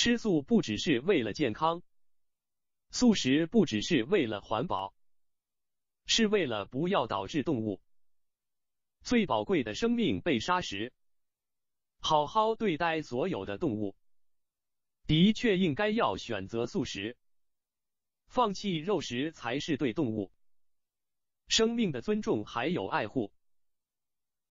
吃素不只是为了健康，素食不只是为了环保，是为了不要导致动物最宝贵的生命被杀时，好好对待所有的动物，的确应该要选择素食，放弃肉食才是对动物生命的尊重还有爱护。